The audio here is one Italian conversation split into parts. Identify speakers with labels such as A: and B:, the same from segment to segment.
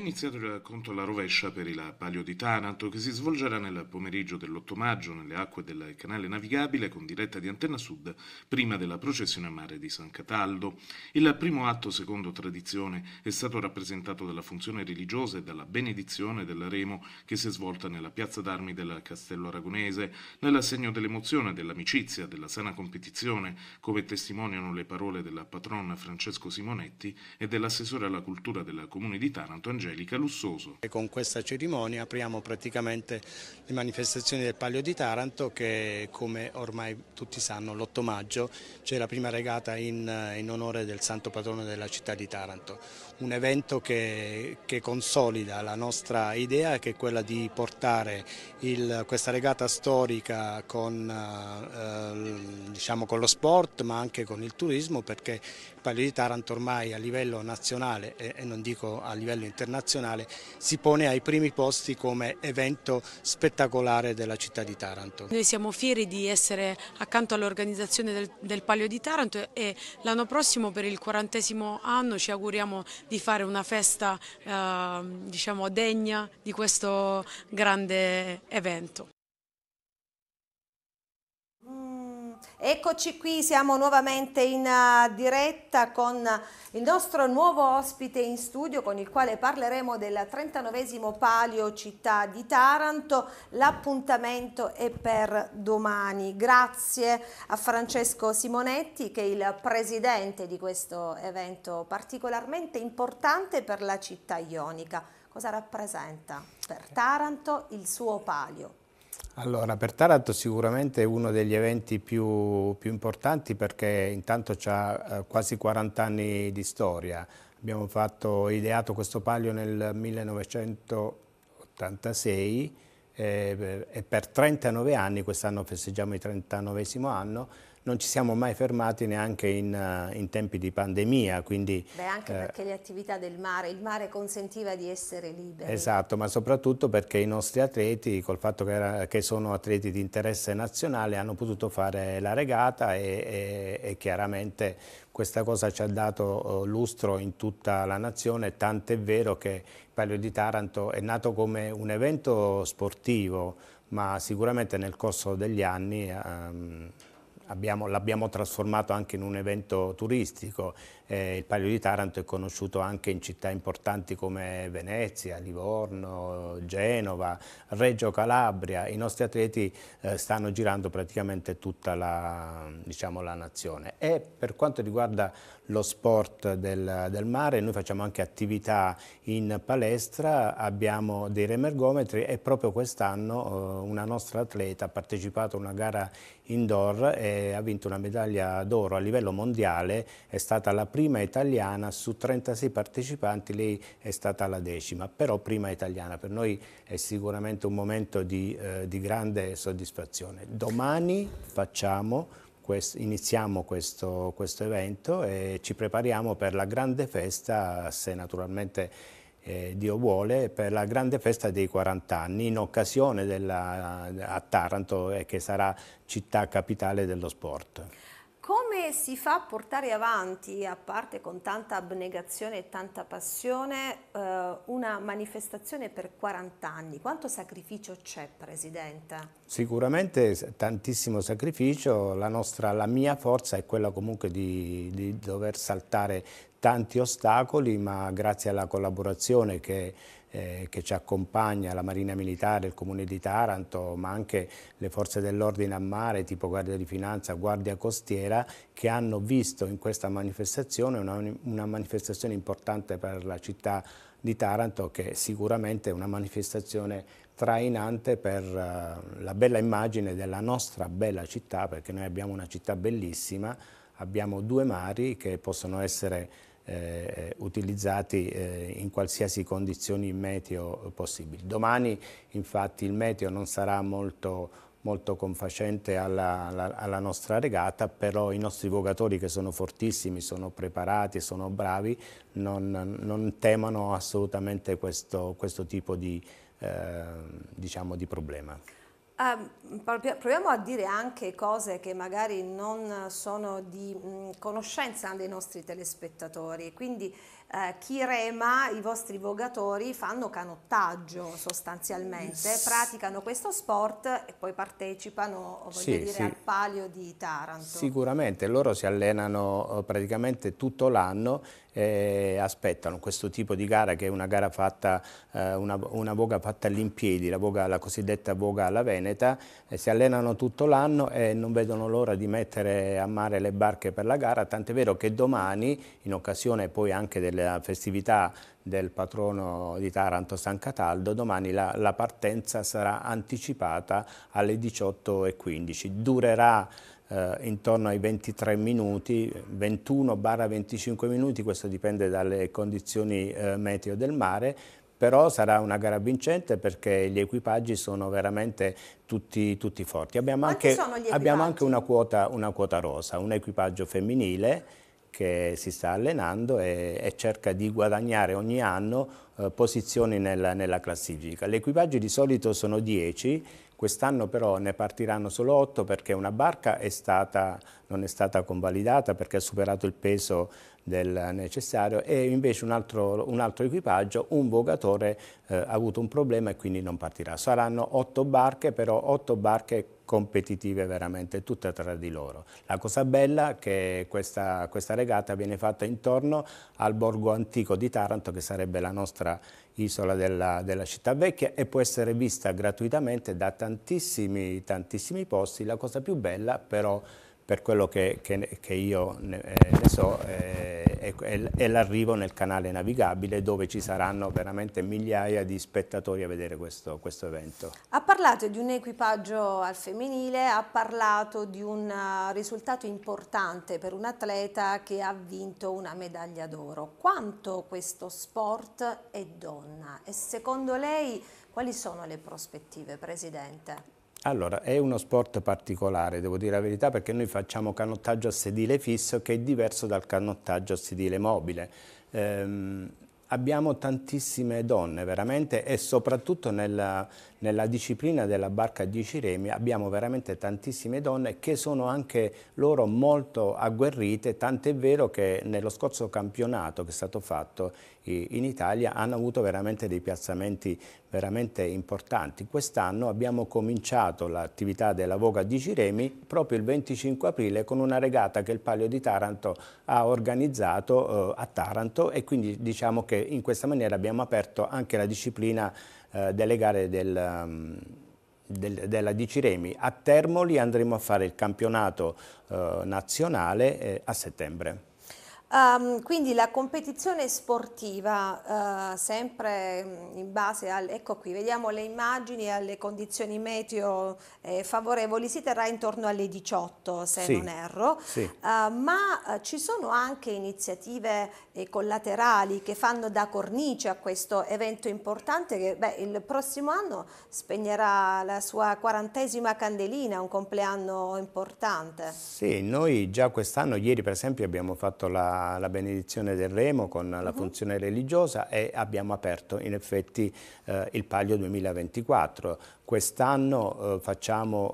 A: iniziato il racconto alla rovescia per il Palio di Taranto che si svolgerà nel pomeriggio dell'8 maggio nelle acque del canale navigabile con diretta di Antenna Sud prima della processione a mare di San Cataldo. Il primo atto, secondo tradizione, è stato rappresentato dalla funzione religiosa e dalla benedizione del remo che si è svolta nella piazza d'armi del Castello Aragonese, nel segno dell'emozione, dell'amicizia, della sana competizione, come testimoniano le parole della patrona Francesco Simonetti e dell'assessore alla cultura del comune di Taranto, Angelo Angelica Lussoso. E con questa cerimonia apriamo praticamente le manifestazioni del Palio di Taranto che come ormai tutti sanno l'8 maggio c'è la prima regata in, in, onore del Santo Patrono della città di Taranto. Un evento che, che consolida la nostra idea che è quella di portare il, questa regata storica con, eh, diciamo con lo sport ma anche con il turismo perché il Palio di Taranto ormai a livello nazionale e, e non dico a livello internazionale internazionale si pone ai primi posti come evento spettacolare della città di Taranto.
B: Noi siamo fieri di essere accanto all'organizzazione del, del Palio di Taranto e l'anno prossimo per il 40 anno ci auguriamo di fare una festa eh, diciamo, degna di questo grande evento. Eccoci qui, siamo nuovamente in eh, diretta con il nostro nuovo ospite in studio con il quale parleremo del 39 Palio Città di Taranto. L'appuntamento è per domani. Grazie a Francesco Simonetti che è il presidente di questo evento particolarmente importante per la città ionica. Cosa rappresenta per Taranto il suo palio?
A: Allora, per Taranto sicuramente è uno degli eventi più, più importanti perché intanto ha eh, quasi 40 anni di storia. Abbiamo fatto, ideato questo palio nel 1986 eh, e per 39 anni, quest'anno festeggiamo il 39 anno, non ci siamo mai fermati neanche in, eh, in tempi di pandemia. Quindi, Beh, anche eh, perché
B: le attività del mare, il mare consentiva di essere liberi.
A: Esatto, ma soprattutto perché i nostri atleti, col fatto che, era, che sono atleti di interesse nazionale, hanno potuto fare la regata e, e, e chiaramente questa cosa ci ha dato oh, lustro in tutta la nazione, tant'è vero che il Palio di Taranto è nato come un evento sportivo, ma sicuramente nel corso degli anni... Um, l'abbiamo trasformato anche in un evento turistico, eh, il Palio di Taranto è conosciuto anche in città importanti come Venezia, Livorno, Genova, Reggio Calabria. I nostri atleti eh, stanno girando praticamente tutta la, diciamo, la, nazione. E per quanto riguarda lo sport del, del mare, noi facciamo anche attività in palestra, abbiamo dei remergometri e proprio quest'anno eh, una nostra atleta ha partecipato a una gara indoor e ha vinto una medaglia d'oro a livello mondiale, è stata la prima prima italiana, su 36 partecipanti lei è stata la decima, però prima italiana. Per noi è sicuramente un momento di, eh, di grande soddisfazione. Domani facciamo iniziamo questo, questo, evento e ci prepariamo per la grande festa, se naturalmente eh, Dio vuole, per la grande festa dei 40 anni in occasione della, a Taranto eh, che sarà città capitale dello sport.
B: Come si fa a portare avanti, a parte con tanta abnegazione e tanta passione, eh, una manifestazione per 40 anni? Quanto sacrificio c'è, Presidente?
A: Sicuramente tantissimo sacrificio, la, nostra, la mia forza è quella comunque di, di dover saltare tanti ostacoli, ma grazie alla collaborazione che eh, che ci accompagna, la Marina Militare, il Comune di Taranto, ma anche le forze dell'ordine a mare, tipo Guardia di Finanza, Guardia Costiera, che hanno visto in questa manifestazione una, una manifestazione importante per la città di Taranto che è sicuramente è una manifestazione trainante per uh, la bella immagine della nostra bella città perché noi abbiamo una città bellissima, abbiamo due mari che possono essere eh, eh, utilizzati eh, in qualsiasi condizioni meteo possibili. Domani infatti il meteo non sarà molto molto confacente alla, alla, alla, nostra regata, però i nostri vogatori che sono fortissimi, sono preparati, sono bravi, non, non temono assolutamente questo, questo tipo di, eh, diciamo, di problema.
B: Um, proviamo a dire anche cose che magari non sono di mh, mm, conoscenza dei nostri telespettatori, quindi eh, chi rema, i vostri vogatori fanno canottaggio sostanzialmente, praticano questo sport e poi partecipano sì, dire, sì. al palio di Taranto.
A: Sicuramente, loro si allenano eh, praticamente tutto l'anno eh, aspettano questo tipo di gara che è una gara fatta, eh, una, una, voga fatta all'impiedi, la, la, cosiddetta voga alla Veneta, eh, si allenano tutto l'anno e non vedono l'ora di mettere a mare le barche per la gara, tant'è vero che domani, in occasione poi anche della festività del patrono di Taranto San Cataldo, domani la, la partenza sarà anticipata alle 18.15, durerà eh, intorno ai 23 minuti, 21-25 minuti, questo dipende dalle condizioni eh, meteo del mare, però sarà una gara vincente perché gli equipaggi sono veramente tutti, tutti forti. Abbiamo anche, abbiamo anche una, quota, una, quota, rosa, un equipaggio femminile che si sta allenando e, e cerca di guadagnare ogni anno eh, posizioni nella, nella classifica. Gli equipaggi di solito sono 10, Quest'anno però ne partiranno solo otto perché una barca è stata, non è stata convalidata perché ha superato il peso del necessario e invece un altro, un altro equipaggio, un vogatore, eh, ha avuto un problema e quindi non partirà. Saranno otto barche, però otto barche competitive veramente tutte tra di loro. La cosa bella è che questa, questa regata viene fatta intorno al borgo antico di Taranto che sarebbe la nostra isola della, della, città vecchia e può essere vista gratuitamente da tantissimi, tantissimi posti. La cosa più bella però, per quello che, che, che io ne, eh, ne so, eh, è l'arrivo nel canale navigabile dove ci saranno veramente migliaia di spettatori a vedere questo, questo evento.
B: Ha parlato di un equipaggio al femminile, ha parlato di un eh, risultato importante per un atleta che ha vinto una medaglia d'oro. Quanto questo sport è donna e secondo lei quali sono le prospettive, Presidente?
A: Allora, è uno sport particolare, devo dire la verità, perché noi facciamo canottaggio a sedile fisso che è diverso dal canottaggio a sedile mobile. Ehm, abbiamo tantissime donne veramente e soprattutto nella, nella disciplina della barca a 10 remi abbiamo veramente tantissime donne che sono anche loro molto agguerrite, tant'è vero che nello scorso campionato che è stato fatto in Italia hanno avuto veramente dei piazzamenti veramente importanti. Quest'anno abbiamo cominciato l'attività della Voga di Ciremi proprio il 25 aprile con una regata che il Palio di Taranto ha organizzato eh, a Taranto e quindi diciamo che in questa maniera abbiamo aperto anche la disciplina eh, delle gare del, um, del, della Diciremi. A Termoli andremo a fare il campionato eh, nazionale eh, a settembre.
B: Um, quindi la competizione sportiva, uh, sempre mm, in base al, ecco qui, vediamo le immagini alle condizioni meteo eh, favorevoli, si terrà intorno alle 18 se sì, non erro, sì. uh, ma uh, ci sono anche iniziative eh, collaterali che fanno da cornice a questo evento importante che beh, il prossimo anno spegnerà la sua quarantesima candelina, un compleanno importante.
A: Sì, noi già quest'anno, ieri per esempio abbiamo fatto la la, benedizione del remo con la mhm. funzione religiosa e abbiamo aperto in effetti eh, il Palio 2024. Quest'anno eh, facciamo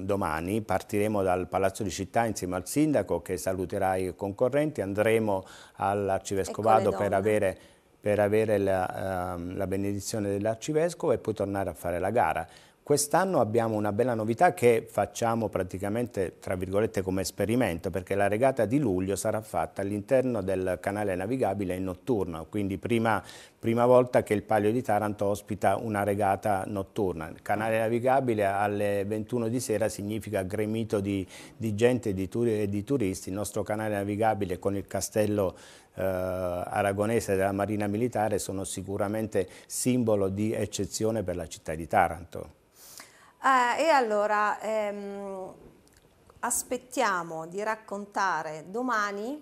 A: eh, domani, partiremo dal Palazzo di Città insieme al Sindaco che saluterà i concorrenti, andremo all'Arcivescovado ecco per avere per avere la, ehm, la benedizione dell'arcivescovo e poi tornare a fare la gara. Quest'anno abbiamo una bella novità che facciamo praticamente tra virgolette come esperimento perché la regata di luglio sarà fatta all'interno del canale navigabile in notturno, quindi prima, prima volta che il Palio di Taranto ospita una regata notturna. Il canale navigabile alle 21 di sera significa gremito di, di gente e di, turi, di turisti, il nostro canale navigabile con il castello eh, aragonese della Marina Militare sono sicuramente simbolo di eccezione per la città di Taranto.
B: Eh, e allora ehm, aspettiamo di raccontare domani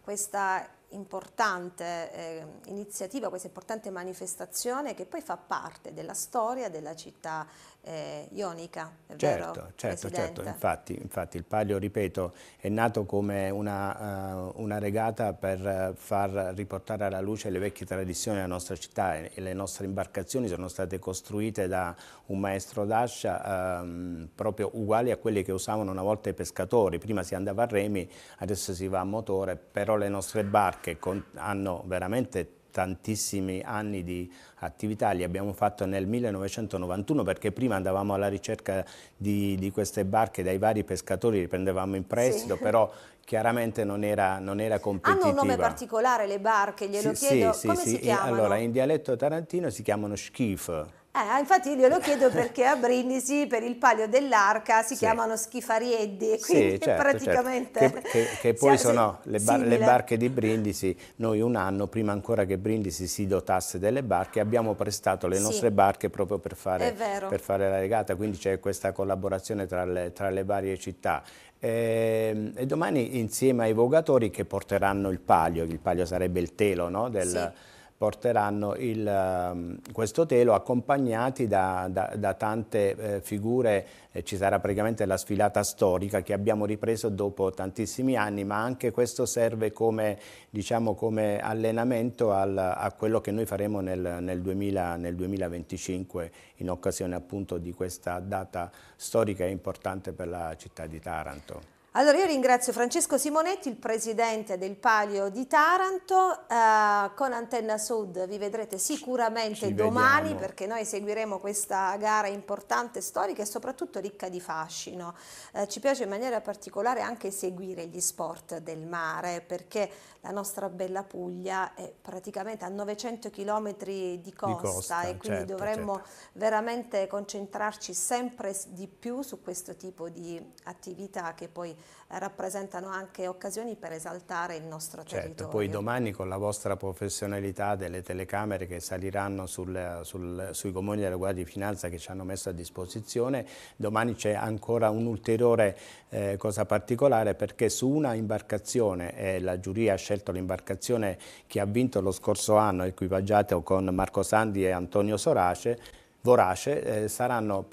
B: questa importante eh, iniziativa, questa importante manifestazione che poi fa parte della storia della città eh, ionica. certo, vero, certo, certo. certo infatti,
A: infatti, il Palio, ripeto, è nato come una, uh, una, regata per far riportare alla luce le vecchie tradizioni della nostra città e le nostre imbarcazioni sono state costruite da un maestro d'ascia um, proprio uguali a quelle che usavano una volta i pescatori. Prima si andava a remi, adesso si va a motore, però le nostre barche che hanno veramente tantissimi anni di attività, li abbiamo fatto nel 1991 perché prima andavamo alla ricerca di, di queste barche dai vari pescatori, li prendevamo in prestito, sì. però chiaramente non era, non era competitiva. Hanno un nome
B: particolare le barche, glielo sì, chiedo, sì, come si chiamano? Allora,
A: in dialetto tarantino si chiamano schif.
B: Eh, infatti glielo chiedo perché a Brindisi per il palio dell'arca si sì. chiamano schifarieddi, quindi sì, certo, certo, praticamente... Certo. Che,
A: che, che, poi sono le, bar le, barche di Brindisi, noi un anno prima ancora che Brindisi si dotasse delle barche abbiamo prestato le nostre barche proprio per fare, per fare, la regata, quindi c'è questa collaborazione tra le, tra le varie città e, ehm, e domani insieme ai vogatori che porteranno il palio, il palio sarebbe il telo no? del, sì porteranno il, ehm, questo telo accompagnati da, da, da tante eh, figure, eh, ci sarà praticamente la sfilata storica che abbiamo ripreso dopo tantissimi anni, ma anche questo serve come, diciamo, come allenamento al, a quello che noi faremo nel, nel, 2000, nel, 2025 in occasione appunto di questa data storica e importante per la città di Taranto.
B: Allora io ringrazio Francesco Simonetti, il presidente del Palio di Taranto, eh, con Antenna Sud vi vedrete sicuramente Ci domani vediamo. perché noi seguiremo questa gara importante, storica e soprattutto ricca di fascino. Eh, ci piace in maniera particolare anche seguire gli sport del mare perché la nostra bella Puglia è praticamente a 900 km di costa, di costa e quindi certo, dovremmo certo. veramente concentrarci sempre di più su questo tipo di attività che poi eh, rappresentano anche occasioni per esaltare il nostro certo, territorio. Poi
A: domani con la vostra professionalità delle telecamere che saliranno sul, sul, sui comuni della Guardia di Finanza che ci hanno messo a disposizione, domani c'è ancora un'ulteriore eh, cosa particolare perché su una imbarcazione, eh, la giuria ha scelto l'imbarcazione che ha vinto lo scorso anno, equipaggiato con Marco Sandi e Antonio Sorace, vorace, eh, saranno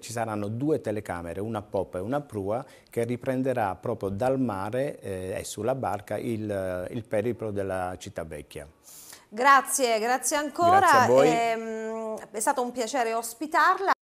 A: ci saranno due telecamere, una a poppa e una prua, che riprenderà proprio dal mare eh, e sulla barca il, eh, il periplo della città vecchia.
B: Grazie, grazie ancora. Grazie ehm, è stato un piacere ospitarla.